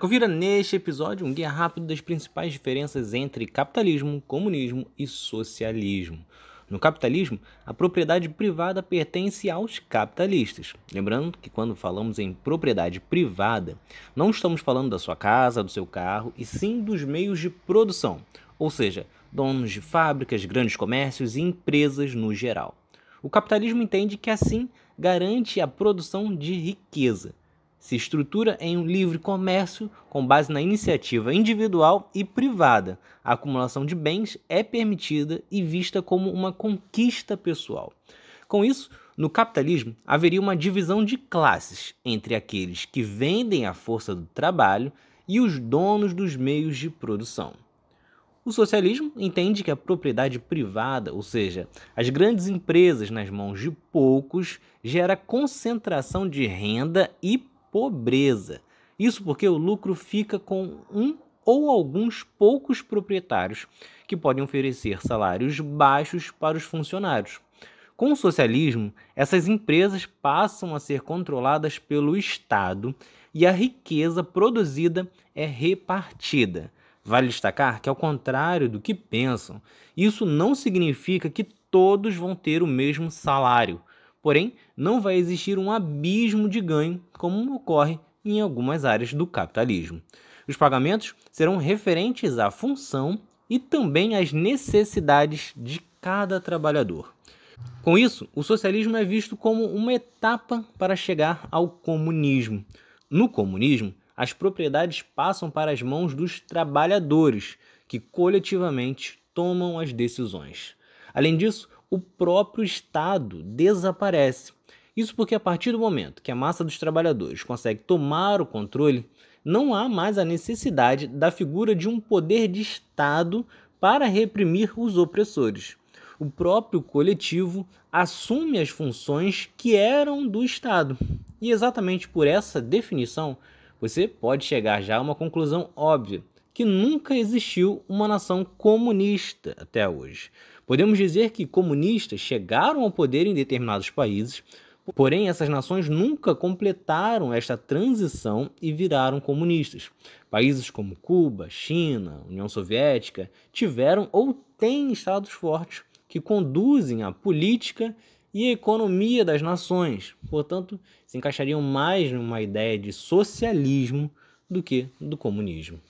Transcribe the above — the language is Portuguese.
Confira neste episódio um guia rápido das principais diferenças entre capitalismo, comunismo e socialismo. No capitalismo, a propriedade privada pertence aos capitalistas. Lembrando que quando falamos em propriedade privada, não estamos falando da sua casa, do seu carro, e sim dos meios de produção, ou seja, donos de fábricas, grandes comércios e empresas no geral. O capitalismo entende que assim garante a produção de riqueza se estrutura em um livre comércio com base na iniciativa individual e privada. A acumulação de bens é permitida e vista como uma conquista pessoal. Com isso, no capitalismo haveria uma divisão de classes entre aqueles que vendem a força do trabalho e os donos dos meios de produção. O socialismo entende que a propriedade privada, ou seja, as grandes empresas nas mãos de poucos, gera concentração de renda e pobreza. Isso porque o lucro fica com um ou alguns poucos proprietários que podem oferecer salários baixos para os funcionários. Com o socialismo, essas empresas passam a ser controladas pelo Estado e a riqueza produzida é repartida. Vale destacar que, ao contrário do que pensam, isso não significa que todos vão ter o mesmo salário. Porém, não vai existir um abismo de ganho como ocorre em algumas áreas do capitalismo. Os pagamentos serão referentes à função e também às necessidades de cada trabalhador. Com isso, o socialismo é visto como uma etapa para chegar ao comunismo. No comunismo, as propriedades passam para as mãos dos trabalhadores, que coletivamente tomam as decisões. Além disso, o próprio Estado desaparece. Isso porque a partir do momento que a massa dos trabalhadores consegue tomar o controle, não há mais a necessidade da figura de um poder de Estado para reprimir os opressores. O próprio coletivo assume as funções que eram do Estado. E exatamente por essa definição, você pode chegar já a uma conclusão óbvia: que nunca existiu uma nação comunista até hoje. Podemos dizer que comunistas chegaram ao poder em determinados países, porém essas nações nunca completaram esta transição e viraram comunistas. Países como Cuba, China, União Soviética tiveram ou têm estados fortes que conduzem a política e a economia das nações, portanto, se encaixariam mais numa ideia de socialismo do que do comunismo.